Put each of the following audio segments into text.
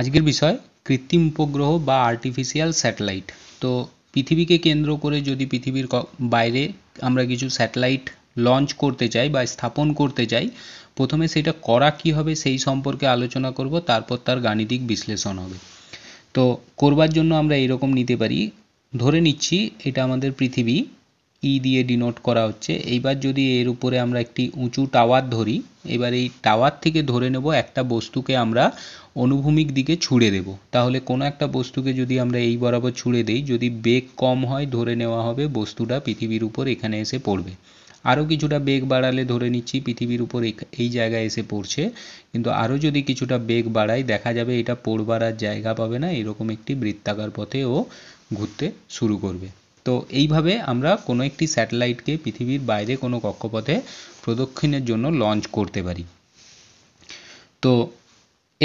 আজকের বিষয় কৃত্রিম উপগ্রহ বা আর্টিফিশিয়াল স্যাটেলাইট তো পৃথিবীকে কেন্দ্র করে যদি পৃথিবীর বাইরে আমরা কিছু স্যাটেলাইট লঞ্চ করতে চাই বা স্থাপন করতে চাই প্রথমে সেটা করা কি হবে সেই সম্পর্কে আলোচনা করব তারপর তার গাণিতিক বিশ্লেষণ হবে তো করবার জন্য আমরা এরকম নিতে পারি ধরে নিচ্ছি এটা আমাদের পৃথিবী ই e দিয়ে ডিনোট করা হচ্ছে এইবার যদি এর উপরে আমরা একটি উঁচু টাওয়ার ধরি এবার এই টাওয়ার থেকে ধরে নেব একটা বস্তুকে আমরা অনুভূমিক দিকে ছুঁড়ে দেব তাহলে কোনো একটা বস্তুকে যদি আমরা এই বরাবর ছুঁড়ে দেই যদি বেগ কম হয় ধরে নেওয়া হবে বস্তুটা পৃথিবীর উপর এখানে এসে পড়বে আরও কিছুটা বেগ বাড়ালে ধরে নিচ্ছি পৃথিবীর উপর এই জায়গায় এসে পড়ছে কিন্তু আরও যদি কিছুটা বেগ বাড়াই দেখা যাবে এটা পড়বার আর জায়গা পাবে না এরকম একটি বৃত্তাকার পথে ও ঘুরতে শুরু করবে তো এইভাবে আমরা কোনো একটি স্যাটেলাইটকে পৃথিবীর বাইরে কোনো কক্ষপথে প্রদক্ষিণের জন্য লঞ্চ করতে পারি তো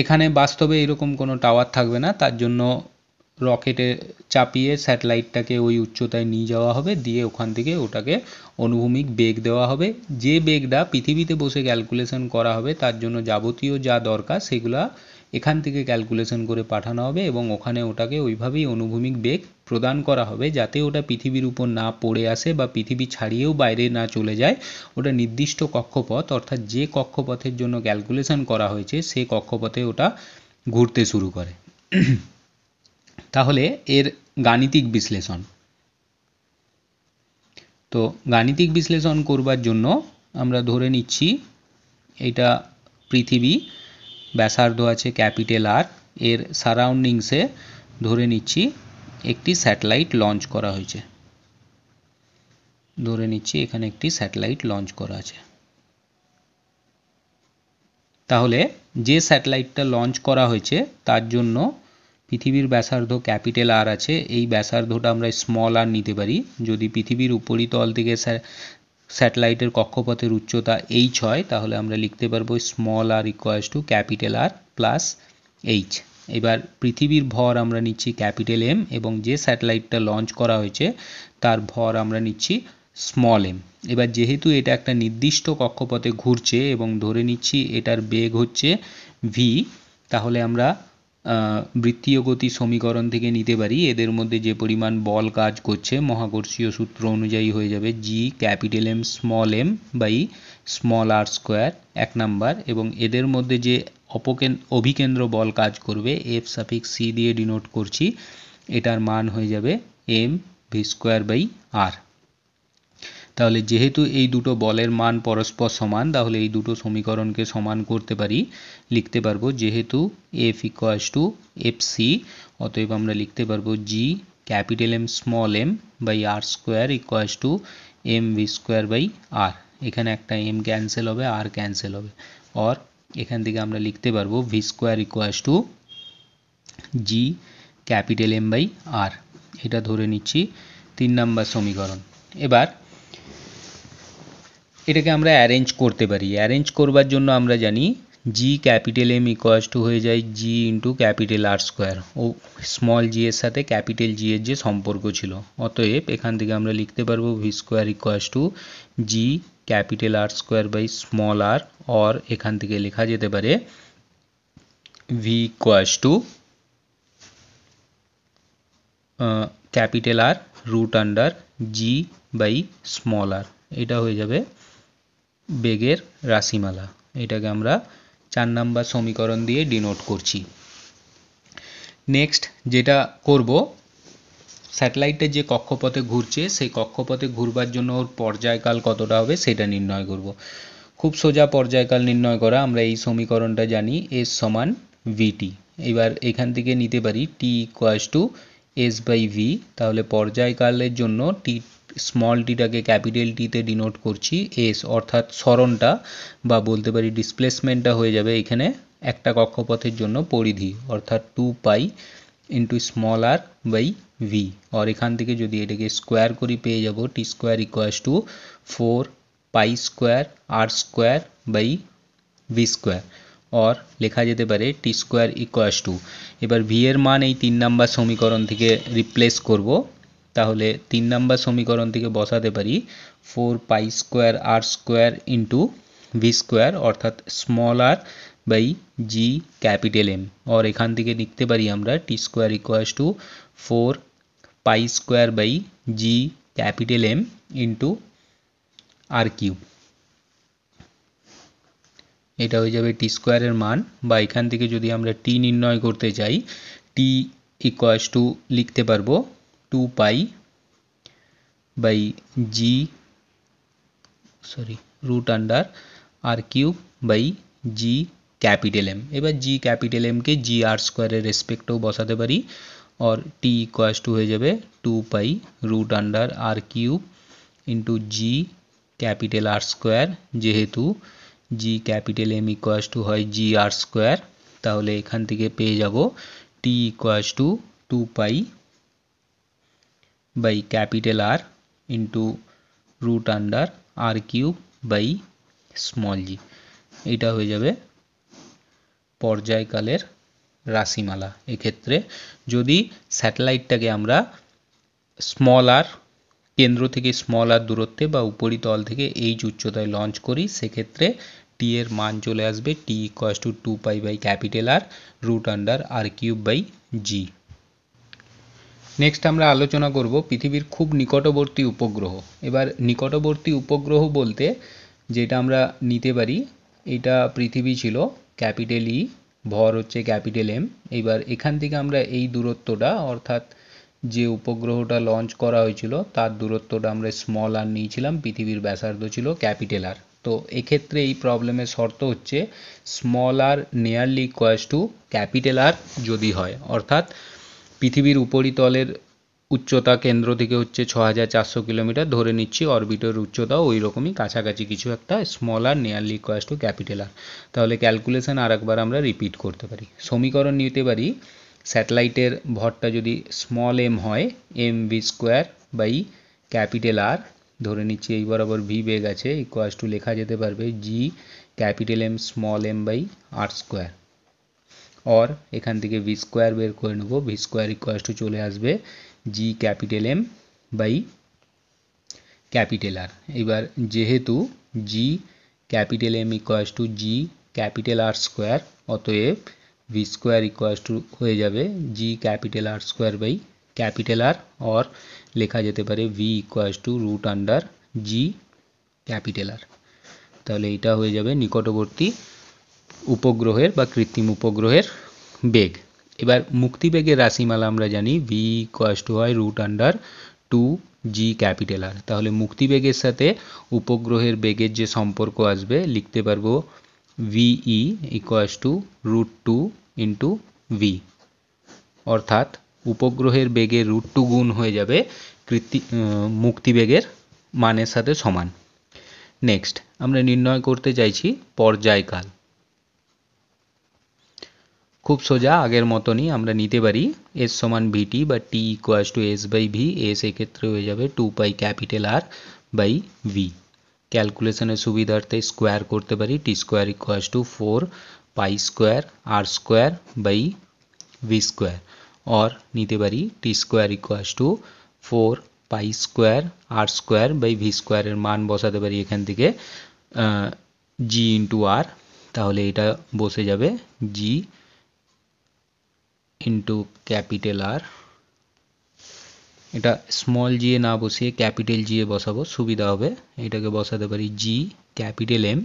এখানে বাস্তবে এরকম কোনো টাওয়ার থাকবে না তার জন্য রকেটে চাপিয়ে স্যাটেলাইটটাকে ওই উচ্চতায় নিয়ে যাওয়া হবে দিয়ে ওখান থেকে ওটাকে অনুভূমিক বেগ দেওয়া হবে যে বেগটা পৃথিবীতে বসে ক্যালকুলেশন করা হবে তার জন্য যাবতীয় যা দরকার সেগুলা এখান থেকে ক্যালকুলেশন করে পাঠানো হবে এবং ওখানে ওটাকে ওইভাবেই অনুভূমিক বেগ প্রদান করা হবে যাতে ওটা পৃথিবীর উপর না পড়ে আসে বা পৃথিবী ছাড়িয়েও বাইরে না চলে যায় ওটা নির্দিষ্ট কক্ষপথ অর্থাৎ যে কক্ষপথের জন্য ক্যালকুলেশন করা হয়েছে সে কক্ষপথে ওটা ঘুরতে শুরু করে তাহলে এর গাণিতিক বিশ্লেষণ তো গাণিতিক বিশ্লেষণ করবার জন্য আমরা ধরে নিচ্ছি এটা পৃথিবী ব্যাসার্ধ আছে ক্যাপিটাল আর এর সারাউন্ডিংসে ধরে নিচ্ছি একটি স্যাটেলাইট লঞ্চ করা হয়েছে ধরে নিচ্ছি এখানে একটি স্যাটেলাইট লঞ্চ করা আছে তাহলে যে স্যাটেলাইটটা লঞ্চ করা হয়েছে তার জন্য পৃথিবীর ব্যাসার্ধ ক্যাপিটাল আর আছে এই ব্যাসার্ধটা আমরা স্মল আর নিতে পারি যদি পৃথিবীর উপরিতল থেকে স্যাটেলাইটের কক্ষপথের উচ্চতা এইচ হয় তাহলে আমরা লিখতে পারবো small R equals to capital R plus H এবার পৃথিবীর ভর আমরা নিচ্ছি ক্যাপিটাল এম এবং যে স্যাটেলাইটটা লঞ্চ করা হয়েছে তার ভর আমরা নিচ্ছি স্মল এম এবার যেহেতু এটা একটা নির্দিষ্ট কক্ষপথে ঘুরছে এবং ধরে নিচ্ছি এটার বেগ হচ্ছে ভি তাহলে আমরা বৃত্তীয় গতি সমীকরণ থেকে নিতে পারি এদের মধ্যে যে পরিমাণ বল কাজ করছে মহাকর্ষীয় সূত্র অনুযায়ী হয়ে যাবে G capital M small M by small R square এক নাম্বার এবং এদের মধ্যে যে অপকেন অভিকেন্দ্র বল কাজ করবে এফ সাফিক সি দিয়ে ডিনোট করছি এটার মান হয়ে যাবে M V square by R তাহলে যেহেতু এই দুটো বলের মান পরস্পর সমান তাহলে এই দুটো সমীকরণকে সমান করতে পারি লিখতে পারবো যেহেতু F equals to F C অতএব আমরা লিখতে পারবো G capital M small M by R square equals to M V square by R এখানে একটা এম ক্যান্সেল হবে আর ক্যান্সেল হবে অর এখান থেকে আমরা লিখতে পারবো V square equals to G capital M by R এটা ধরে নিচ্ছি তিন নাম্বার সমীকরণ এবার এটাকে আমরা অ্যারেঞ্জ করতে পারি অ্যারেঞ্জ করবার জন্য আমরা জানি G capital M equals to হয়ে যায় G into capital R square ও স্মল জি এর সাথে ক্যাপিটাল জি এর যে সম্পর্ক ছিল অতএব এখান থেকে আমরা লিখতে পারবো V square equals to G capital R square by small R or এখান থেকে লেখা যেতে পারে V equals to capital R root under G by small R এটা হয়ে যাবে বেগের রাশিমালা এটাকে আমরা চার নাম্বার সমীকরণ দিয়ে ডিনোট করছি নেক্সট যেটা করব স্যাটেলাইটের যে কক্ষপথে ঘুরছে সেই কক্ষপথে ঘুরবার জন্য ওর পর্যায়কাল কতটা হবে সেটা নির্ণয় করব খুব সোজা পর্যায়কাল নির্ণয় করা আমরা এই সমীকরণটা জানি এস সমান ভিটি এবার এখান থেকে নিতে পারি T equals to S by V তাহলে পর্যায়কালের জন্য টি স্মল ডিটাকে ক্যাপিটাল টিতে ডিনোট করছি এস অর্থাৎ সরণটা বা বলতে পারি ডিসপ্লেসমেন্টটা হয়ে যাবে এখানে একটা কক্ষপথের জন্য পরিধি অর্থাৎ two pi into small R by V আর এখান থেকে যদি এটাকে স্কোয়ার করি পেয়ে যাব T square equals to four pi square R square by V square or লেখা যেতে পারে টি স্কোয়ার ইকুয়াস টু এবার ভি এর মান এই তিন নাম্বার সমীকরণ থেকে রিপ্লেস করবো তাহলে তিন নাম্বার সমীকরণ থেকে বসাতে পারি four pi square R square into V square অর্থাৎ small R by G capital M আর এখান থেকে লিখতে পারি আমরা T square equals to four pi square by G capital M into R cube এটা হয়ে যাবে টি স্কোয়ারের মান বা এখান থেকে যদি আমরা টি নির্ণয় করতে চাই টি ইকুয়ালস টু লিখতে পারবো two pi by G sorry root under R cube by G capital M ए जी कैपिटल एम के जी आर स्कोर रेसपेक्ट बसाते और टी इक्स टू हो जाए two pi root under R cube into G capital R square जेहेतु G capital M equals to है G R square ताल एखान पे जा T equals to two pi by capital R into root under R cube by small g এটা হয়ে যাবে পর্যায়কালের রাশিমালা এক্ষেত্রে যদি স্যাটেলাইটটাকে আমরা স্মল আর কেন্দ্র থেকে স্মল আর দূরত্বে বা উপরিতল থেকে এইচ উচ্চতায় লঞ্চ করি সেক্ষেত্রে টি এর মান চলে আসবে T equals to two pi by capital R root under R cube by G next আমরা আলোচনা করব পৃথিবীর খুব নিকটবর্তী উপগ্রহ এবার নিকটবর্তী উপগ্রহ বলতে যেটা আমরা নিতে পারি এটা পৃথিবী ছিল ক্যাপিটাল ই e, ভর হচ্ছে ক্যাপিটাল এম এবার এখান থেকে আমরা এই দূরত্বটা অর্থাৎ যে উপগ্রহটা লঞ্চ করা হয়েছিল তার দূরত্বটা আমরা স্মল আর নিয়েছিলাম পৃথিবীর ব্যাসার্ধ ছিল ক্যাপিটাল আর তো এক্ষেত্রে এই প্রবলেমের শর্ত হচ্ছে small R nearly equals to capital R যদি হয় অর্থাৎ পৃথিবীর উপরিতলের উচ্চতা কেন্দ্র থেকে হচ্ছে ছ হাজার চারশো কিলোমিটার ধরে নিচ্ছি অরবিটের উচ্চতাও ওই রকমই কাছাকাছি কিছু একটা small R nearly equals to capital R তাহলে ক্যালকুলেশন আর একবার আমরা রিপিট করতে পারি সমীকরণ নিতে পারি স্যাটেলাইটের ভরটা যদি স্মল এম হয় M V square by capital R ধরে নিচ্ছি এই বরাবর ভি বেগ আছে ইকোয়াস টু লেখা যেতে পারবে G capital M small M by R square or এখান থেকে ভি স্কোয়ার বের করে নেবো ভি স্কোয়ার ইকোয়াস টু চলে আসবে G capital M by capital R এবার যেহেতু G capital M equals to G capital R square অতএব ভি স্কোয়ার ইকোয়াস টু হয়ে যাবে G capital R square by capital R or লেখা যেতে পারে V equals to root under G capital R তাহলে এটা হয়ে যাবে নিকটবর্তী উপগ্রহের বা কৃত্রিম উপগ্রহের বেগ এবার মুক্তিবেগের রাশিমালা আমরা জানি ভি কস টু হয় root under two G capital R তাহলে মুক্তিবেগের সাথে উপগ্রহের বেগের যে সম্পর্ক আসবে লিখতে পারবো V E equals to root two into V অর্থাৎ উপগ্রহের বেগের রুট টু গুণ হয়ে যাবে কৃত্রি মুক্তিবেগের মানের সাথে সমান নেক্সট আমরা নির্ণয় করতে চাইছি পর্যায়কাল খুব সোজা আগের মতনই আমরা নিতে পারি এস সমান ভিটি বা T equals to S by V S এক্ষেত্রে হয়ে যাবে two pi capital R by V ক্যালকুলেশনের সুবিধার্থে স্কোয়ার করতে পারি T square equals to four pi square R square by V square or নিতে পারি T square equals to four pi square R square by V স্কোয়ারের মান বসাতে পারি এখান থেকে জি ইন্টু আর তাহলে এটা বসে যাবে জি ইন্টু ক্যাপিটাল আর এটা স্মল জিএ না বসিয়ে ক্যাপিটাল জিএ বসাবো সুবিধা হবে এটাকে বসাতে পারি G capital M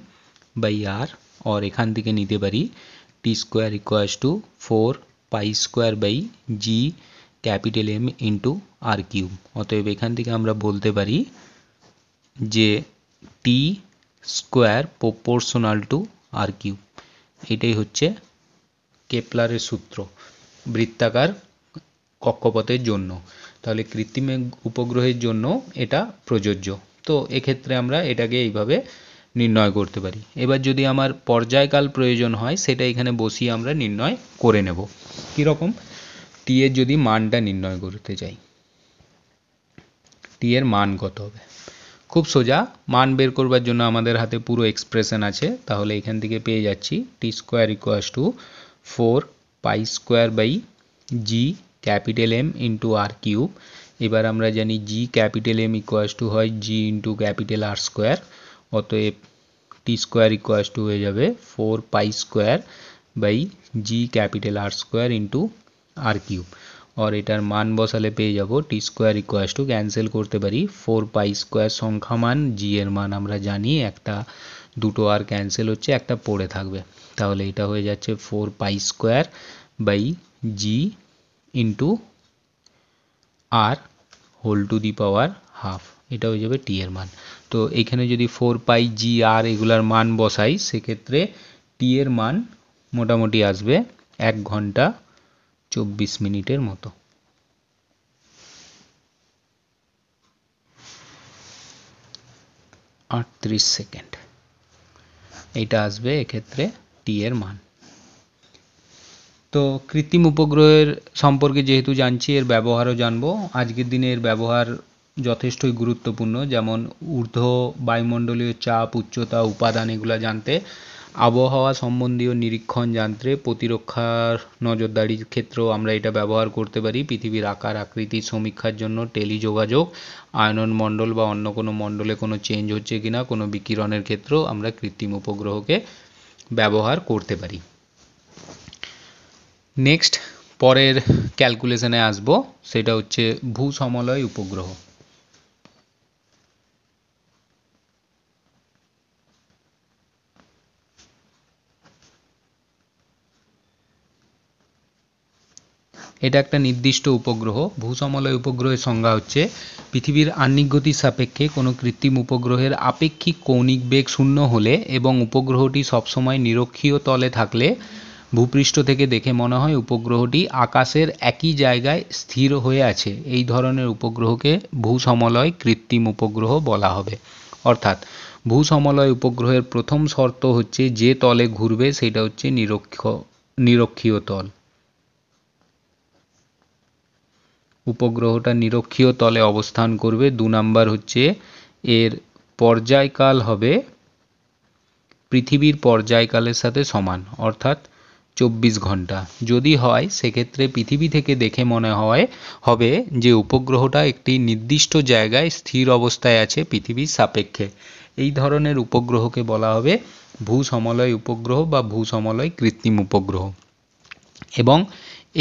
by R আর এখান থেকে নিতে পারি T square equals to four pi square by G capital M into R cube অতএব এখান থেকে আমরা বলতে পারি যে T square proportional to R cube এটাই হচ্ছে কেপলারের সূত্র বৃত্তাকার কক্ষপথের জন্য তাহলে কৃত্রিম উপগ্রহের জন্য এটা প্রযোজ্য তো এক্ষেত্রে আমরা এটাকে এইভাবে নির্ণয় করতে পারি এবার যদি আমার পর্যায়কাল প্রয়োজন হয় সেটা এখানে বসিয়ে আমরা নির্ণয় করে নেব কীরকম টি এর যদি মানটা নির্ণয় করতে চাই টি এর মান কত হবে খুব সোজা মান বের করবার জন্য আমাদের হাতে পুরো এক্সপ্রেশন আছে তাহলে এখান থেকে পেয়ে যাচ্ছি T square equals to four pi square by G capital M into R cube এবার আমরা জানি G capital M equals to হয় G into capital R square অতএব টি স্কোয়ার ইকুয়াস টু হয়ে যাবে four pi square by G capital R square into R cube আর এটার মান বসালে পেয়ে যাব T square equals to cancel করতে পারি ফোর পাই স্কোয়ার সংখ্যা মান জি এর মান আমরা জানি একটা দুটো আর ক্যান্সেল হচ্ছে একটা পড়ে থাকবে তাহলে এটা হয়ে যাচ্ছে four pi square by G into R whole to the power half এটা হয়ে যাবে টি এর মান তো এখানে যদি ফোর পাই জি আর এগুলার মান বসাই সেক্ষেত্রে টি এর মান মোটামুটি আসবে এক ঘন্টা চব্বিশ মিনিটের মতো আটত্রিশ সেকেন্ড এইটা আসবে এক্ষেত্রে টি এর মান তো কৃত্রিম উপগ্রহের সম্পর্কে যেহেতু জানছি এর ব্যবহারও জানবো আজকের দিনে এর ব্যবহার যথেষ্টই গুরুত্বপূর্ণ যেমন ঊর্ধ্ব বায়ুমণ্ডলীয় চাপ উচ্চতা উপাদান এগুলো জানতে আবহাওয়া সম্বন্ধীয় নিরীক্ষণ যন্ত্রে প্রতিরক্ষার নজরদারির ক্ষেত্রেও আমরা এটা ব্যবহার করতে পারি পৃথিবীর আকার আকৃতির সমীক্ষার জন্য টেলিযোগাযোগ আয়নন মণ্ডল বা অন্য কোনো মণ্ডলে কোনো চেঞ্জ হচ্ছে কি না কোনো বিকিরণের ক্ষেত্রেও আমরা কৃত্রিম উপগ্রহকে ব্যবহার করতে পারি নেক্সট পরের ক্যালকুলেশনে আসব সেটা হচ্ছে ভূ সমলয় উপগ্রহ এটা একটা নির্দিষ্ট উপগ্রহ ভূসমলয় উপগ্রহের সংজ্ঞা হচ্ছে পৃথিবীর আহ্নিক গতির সাপেক্ষে কোনো কৃত্রিম উপগ্রহের আপেক্ষিক কৌণিক বেগ শূন্য হলে এবং উপগ্রহটি সবসময় নিরক্ষীয় তলে থাকলে ভূপৃষ্ঠ থেকে দেখে মনে হয় উপগ্রহটি আকাশের একই জায়গায় স্থির হয়ে আছে এই ধরনের উপগ্রহকে ভূসমলয় কৃত্রিম উপগ্রহ বলা হবে অর্থাৎ ভূসমলয় উপগ্রহের প্রথম শর্ত হচ্ছে যে তলে ঘুরবে সেটা হচ্ছে নিরক্ষ নিরক্ষীয় তল উপগ্রহটা নিরক্ষীয় তলে অবস্থান করবে দু নাম্বার হচ্ছে এর পর্যায়কাল হবে পৃথিবীর পর্যায়কালের সাথে সমান অর্থাৎ চব্বিশ ঘন্টা যদি হয় সেক্ষেত্রে পৃথিবী থেকে দেখে মনে হয় হবে যে উপগ্রহটা একটি নির্দিষ্ট জায়গায় স্থির অবস্থায় আছে পৃথিবীর সাপেক্ষে এই ধরনের উপগ্রহকে বলা হবে ভূ সমলয় উপগ্রহ বা ভূ সমলয় কৃত্রিম উপগ্রহ এবং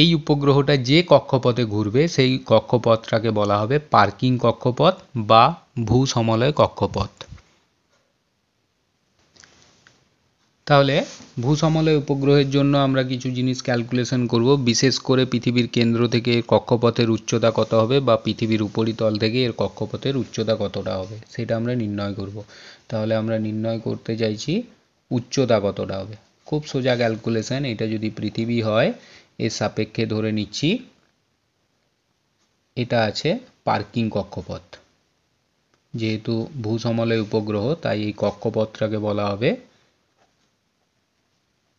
এই উপগ্রহটা যে কক্ষপথে ঘুরবে সেই কক্ষপথটাকে বলা হবে পার্কিং কক্ষপথ বা ভূ সমলয় কক্ষপথ তাহলে ভূ সমলয় উপগ্রহের জন্য আমরা কিছু জিনিস ক্যালকুলেশন করব বিশেষ করে পৃথিবীর কেন্দ্র থেকে এর কক্ষপথের উচ্চতা কত হবে বা পৃথিবীর উপরিতল থেকে এর কক্ষপথের উচ্চতা কতটা হবে সেটা আমরা নির্ণয় করব তাহলে আমরা নির্ণয় করতে চাইছি উচ্চতা কতটা হবে খুব সোজা ক্যালকুলেশন এটা যদি পৃথিবী হয় এর সাপেক্ষে ধরে নিচ্ছি এটা আছে পার্কিং কক্ষপথ যেহেতু ভূসমলয় উপগ্রহ তাই এই কক্ষপথটাকে বলা হবে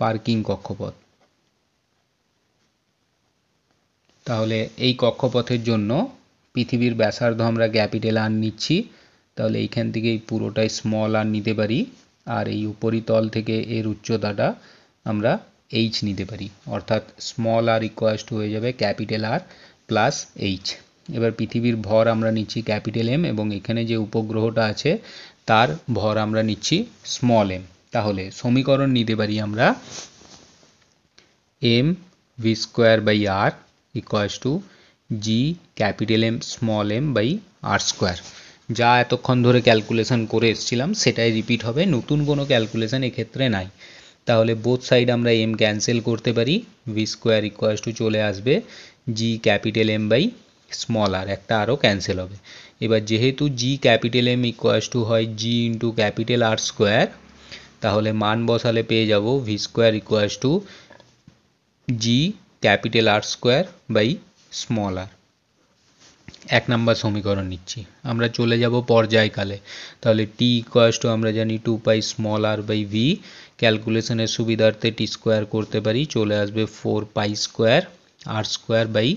পার্কিং কক্ষপথ তাহলে এই কক্ষপথের জন্য পৃথিবীর ব্যাসার্ধ আমরা ক্যাপিটাল আর নিচ্ছি তাহলে এইখান থেকে এই পুরোটাই স্মল আর নিতে পারি আর এই উপরিতল থেকে এর উচ্চতাটা আমরা এইচ নিতে পারি অর্থাৎ স্মল আর ইকোয়াস হয়ে যাবে ক্যাপিটাল আর প্লাস এইচ এবার পৃথিবীর ভর আমরা নিচ্ছি ক্যাপিটাল এম এবং এখানে যে উপগ্রহটা আছে তার ভর আমরা নিচ্ছি স্মল এম তাহলে সমীকরণ নিতে পারি আমরা M V square by R equals to G capital M small M by R square যা এতক্ষণ ধরে ক্যালকুলেশন করে এসছিলাম সেটাই রিপিট হবে নতুন কোনো ক্যালকুলেশন এক্ষেত্রে নাই তাহলে বোথ সাইড আমরা এম ক্যান্সেল করতে পারি ভি স্কোয়ার ইকুয়াস টু চলে আসবে G capital M by small R একটা আরও ক্যান্সেল হবে এবার যেহেতু G capital M equals to হয় G into capital R square তাহলে মান বসালে পেয়ে যাব V square equals to G capital R square by small R এক নাম্বার সমীকরণ নিচ্ছি আমরা চলে যাব পর্যায়কালে তাহলে টি ইকোয়াস টু আমরা জানি two pi small R by V ক্যালকুলেশনের সুবিধার্থে টি স্কোয়ার করতে পারি চলে আসবে four pi square R square by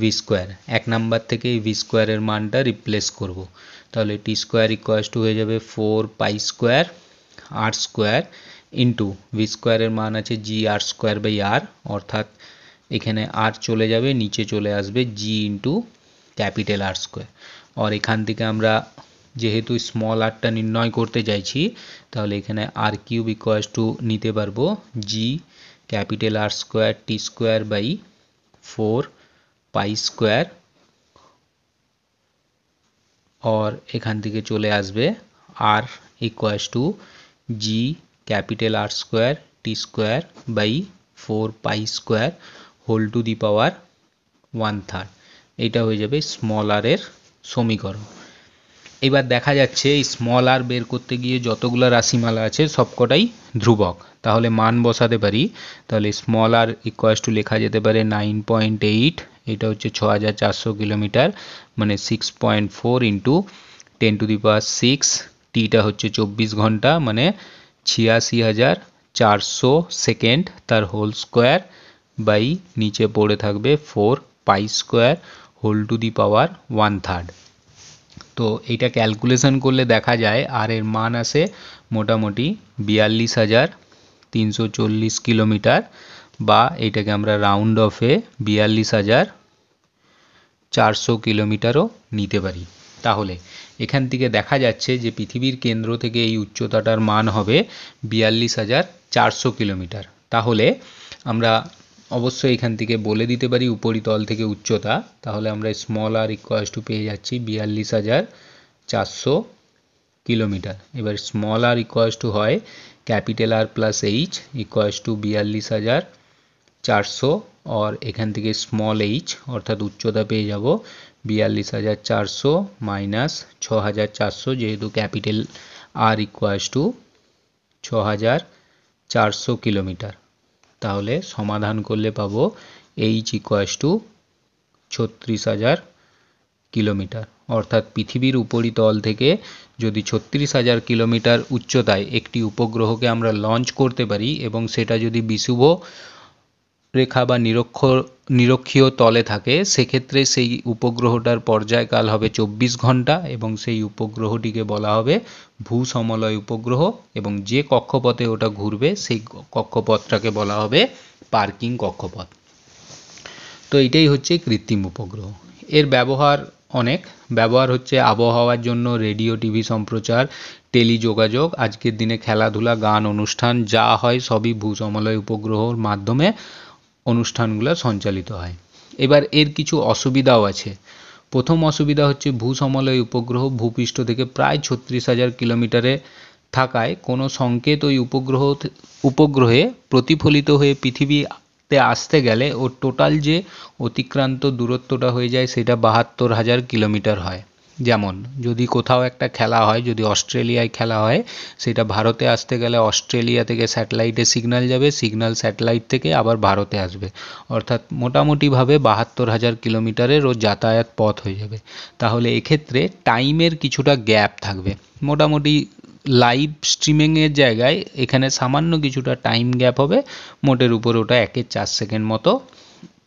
V square এক নাম্বার থেকে ভি স্কোয়ারের মানটা রিপ্লেস করব তাহলে টি স্কোয়ার ইকোয়াস টু হয়ে যাবে four pi square R square into V স্কোয়ারের মান আছে জি আর স্কোয়ার বাই আর অর্থাৎ এখানে আর চলে যাবে নিচে চলে আসবে G into capital R square और एखान जेहेतु स्मल आर्ट निर्णय करते चाहिए आर किूब इक्स टू नीते पर G capital R square T square by pi square और एखान चले आसर equals to G capital R square T square by pi square whole to the power one third এইটা হয়ে যাবে স্মল আর এর সমীকরণ এবার দেখা যাচ্ছে এই স্মল আর বের করতে গিয়ে যতগুলো রাশিমালা আছে সবকটাই ধ্রুবক তাহলে মান বসাতে পারি তাহলে স্মল আর ইকোয়াস টু লেখা যেতে পারে নাইন পয়েন্ট এইট এটা হচ্ছে ছ হাজার চারশো কিলোমিটার মানে six point four into ten to the power six টিটা হচ্ছে চব্বিশ ঘন্টা মানে ছিয়াশি হাজার চারশো সেকেন্ড তার হোল স্কোয়ার বাই নিচে পড়ে থাকবে four pi square whole to the power one third তো এইটা ক্যালকুলেশন করলে দেখা যায় আর এর মান আসে মোটামুটি বিয়াল্লিশ হাজার তিনশো চল্লিশ কিলোমিটার বা এটাকে আমরা রাউন্ড অফে বিয়াল্লিশ হাজার চারশো কিলোমিটারও নিতে পারি তাহলে এখান থেকে দেখা যাচ্ছে যে পৃথিবীর কেন্দ্র থেকে এই উচ্চতাটার মান হবে বিয়াল্লিশ হাজার চারশো কিলোমিটার তাহলে আমরা অবশ্যই এখান থেকে বলে দিতে পারি উপরিতল থেকে উচ্চতা তাহলে আমরা স্মল আর ইকুয়াস টু পেয়ে যাচ্ছি বিয়াল্লিশ হাজার চারশো কিলোমিটার এবার স্মল আর ইকুয়াস টু হয় capital R plus H equals to বিয়াল্লিশ হাজার চারশো অর এখান থেকে স্মল এইচ অর্থাৎ উচ্চতা পেয়ে যাব বিয়াল্লিশ হাজার চারশো মাইনাস ছ হাজার চারশো যেহেতু ক্যাপিটাল আর ইকুয়াস টু ছ হাজার চারশো কিলোমিটার তাহলে সমাধান করলে পাবো এইচ ইকোয়াস টু ছত্রিশ হাজার কিলোমিটার অর্থাৎ পৃথিবীর উপরিতল থেকে যদি ছত্রিশ হাজার কিলোমিটার উচ্চতায় একটি উপগ্রহকে আমরা লঞ্চ করতে পারি এবং সেটা যদি বিশুভ রেখা বা নিরক্ষ নিরক্ষীয় তলে থাকে সেক্ষেত্রে সেই উপগ্রহটার পর্যায়কাল হবে চব্বিশ ঘন্টা এবং সেই উপগ্রহটিকে বলা হবে ভূসমলয় উপগ্রহ এবং যে কক্ষপথে ওটা ঘুরবে সেই কক্ষপথটাকে বলা হবে পার্কিং কক্ষপথ তো এটাই হচ্ছে কৃত্রিম উপগ্রহ এর ব্যবহার অনেক ব্যবহার হচ্ছে আবহাওয়ার জন্য রেডিও টিভি সম্প্রচার টেলিযোগাযোগ আজকের দিনে খেলাধুলা গান অনুষ্ঠান যা হয় সবই ভূসমলয় উপগ্রহর মাধ্যমে অনুষ্ঠানগুলো সঞ্চালিত হয় এবার এর কিছু অসুবিধাও আছে প্রথম অসুবিধা হচ্ছে ভূসমলয় উপগ্রহ ভূপৃষ্ঠ থেকে প্রায় ছত্রিশ হাজার কিলোমিটারে থাকায় কোনো সংকেত ওই উপগ্রহ উপগ্রহে প্রতিফলিত হয়ে পৃথিবীতে আসতে গেলে ও টোটাল যে অতিক্রান্ত দূরত্বটা হয়ে যায় সেটা বাহাত্তর হাজার কিলোমিটার হয় যেমন যদি কোথাও একটা খেলা হয় যদি অস্ট্রেলিয়ায় খেলা হয় সেটা ভারতে আসতে গেলে অস্ট্রেলিয়া থেকে স্যাটেলাইটে সিগনাল যাবে সিগনাল স্যাটেলাইট থেকে আবার ভারতে আসবে অর্থাৎ মোটামুটিভাবে বাহাত্তর হাজার কিলোমিটারের ও যাতায়াত পথ হয়ে যাবে তাহলে এক্ষেত্রে টাইমের কিছুটা গ্যাপ থাকবে মোটামুটি লাইভ স্ট্রিমিংয়ের জায়গায় এখানে সামান্য কিছুটা টাইম গ্যাপ হবে মোটের উপর ওটা একের চার সেকেন্ড মতো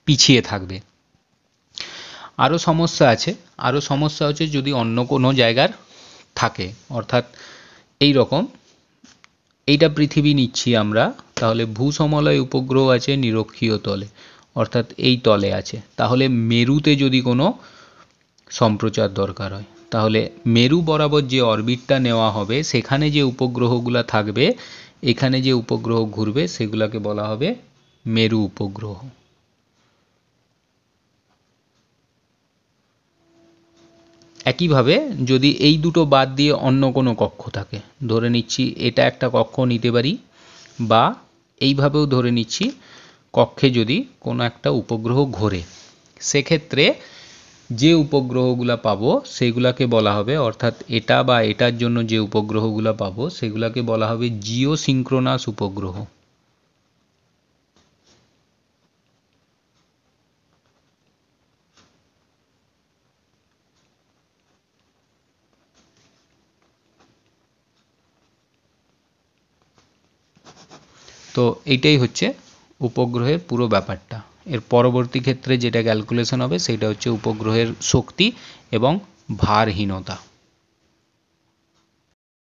পিছিয়ে থাকবে আরও সমস্যা আছে আরও সমস্যা হচ্ছে যদি অন্য কোনো জায়গার থাকে অর্থাৎ এই রকম এইটা পৃথিবী নিচ্ছি আমরা তাহলে ভূসমলয় উপগ্রহ আছে নিরক্ষীয় তলে অর্থাৎ এই তলে আছে তাহলে মেরুতে যদি কোনো সম্প্রচার দরকার হয় তাহলে মেরু বরাবর যে অরবিটটা নেওয়া হবে সেখানে যে উপগ্রহগুলো থাকবে এখানে যে উপগ্রহ ঘুরবে সেগুলোকে বলা হবে মেরু উপগ্রহ একইভাবে যদি এই দুটো বাদ দিয়ে অন্য কোনো কক্ষ থাকে ধরে নিচ্ছি এটা একটা কক্ষ নিতে পারি বা এইভাবেও ধরে নিচ্ছি কক্ষে যদি কোনো একটা উপগ্রহ ঘোরে সেক্ষেত্রে যে উপগ্রহগুলো পাবো সেগুলাকে বলা হবে অর্থাৎ এটা বা এটার জন্য যে উপগ্রহগুলো পাবো সেগুলাকে বলা হবে জিও সিঙ্ক্রোনাস উপগ্রহ তো এইটাই হচ্ছে উপগ্রহের পুরো ব্যাপারটা এর পরবর্তী ক্ষেত্রে যেটা ক্যালকুলেশন হবে সেটা হচ্ছে উপগ্রহের শক্তি এবং ভারহীনতা